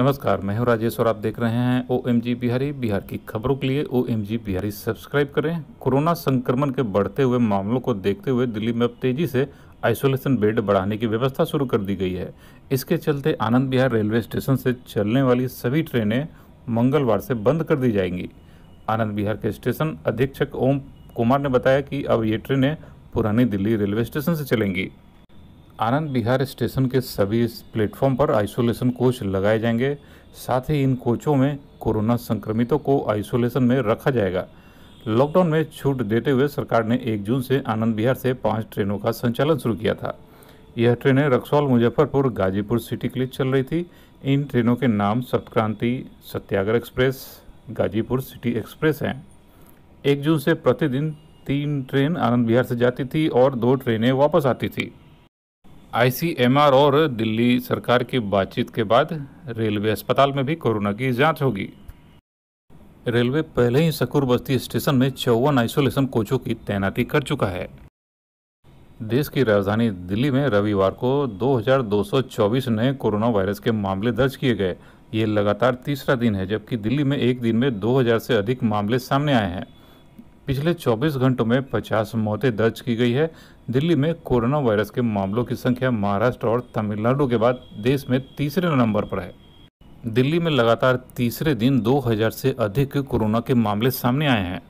नमस्कार मैं हूं राजेश और आप देख रहे हैं O M G Bihari Bihar की खबरों के लिए O M G Bihari subscribe करें कोरोना संक्रमण के बढ़ते हुए मामलों को देखते हुए दिल्ली में अब तेजी से आइसोलेशन बेड बढ़ाने की व्यवस्था शुरू कर दी गई है इसके चलते आनंद बिहार रेलवे स्टेशन से चलने वाली सभी ट्रेनें मंगलवार से बंद कर दी जाएंगी आनंद बिहार के स्टेशन अधीक्षक ओम कुमार ने बताया कि अब ये ट्रेनें पुरानी दिल्ली रेलवे स्टेशन से चलेंगी आनंद बिहार स्टेशन के सभी प्लेटफॉर्म पर आइसोलेशन कोच लगाए जाएंगे साथ ही इन कोचों में कोरोना संक्रमितों को आइसोलेशन में रखा जाएगा लॉकडाउन में छूट देते हुए सरकार ने 1 जून से आनंद बिहार से पाँच ट्रेनों का संचालन शुरू किया था यह ट्रेनें रक्सौल मुजफ्फरपुर गाजीपुर सिटी के लिए चल रही थी इन ट्रेनों के नाम Saptakranti Satyagraha express Ghazipur city express हैं एक जून से प्रतिदिन तीन ट्रेन आनंद बिहार से जाती थी और दो ट्रेनें वापस आती थी आईसीएमआर और दिल्ली सरकार की बातचीत के बाद रेलवे अस्पताल में भी कोरोना की जांच होगी रेलवे पहले ही सकुर बस्ती स्टेशन में चौवन आइसोलेशन कोचों की तैनाती कर चुका है देश की राजधानी दिल्ली में रविवार को 2,224 नए कोरोना वायरस के मामले दर्ज किए गए ये लगातार तीसरा दिन है जबकि दिल्ली में एक दिन में 2,000 से अधिक मामले सामने आए हैं पिछले 24 घंटों में 50 मौतें दर्ज की गई है दिल्ली में कोरोना वायरस के मामलों की संख्या महाराष्ट्र और तमिलनाडु के बाद देश में तीसरे नंबर पर है दिल्ली में लगातार तीसरे दिन 2000 से अधिक कोरोना के मामले सामने आए हैं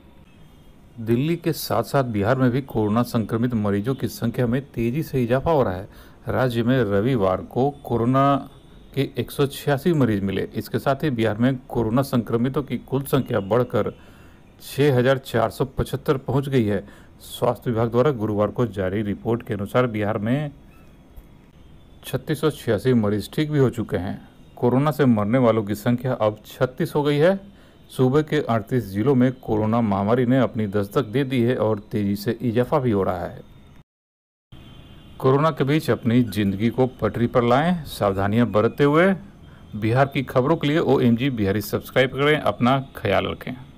दिल्ली के साथ साथ बिहार में भी कोरोना संक्रमित मरीजों की संख्या में तेजी से इजाफा हो रहा है राज्य में रविवार को कोरोना के एक मरीज मिले इसके साथ ही बिहार में कोरोना संक्रमितों की कुल संख्या बढ़कर छः पहुंच गई है स्वास्थ्य विभाग द्वारा गुरुवार को जारी रिपोर्ट के अनुसार बिहार में छत्तीस मरीज ठीक भी हो चुके हैं कोरोना से मरने वालों की संख्या अब 36 हो गई है सूबे के 38 जिलों में कोरोना महामारी ने अपनी दस्तक दे दी है और तेजी से इजाफा भी हो रहा है कोरोना के बीच अपनी जिंदगी को पटरी पर लाएं सावधानियां बरतते हुए बिहार की खबरों के लिए O M G Bihari subscribe करें अपना ख्याल रखें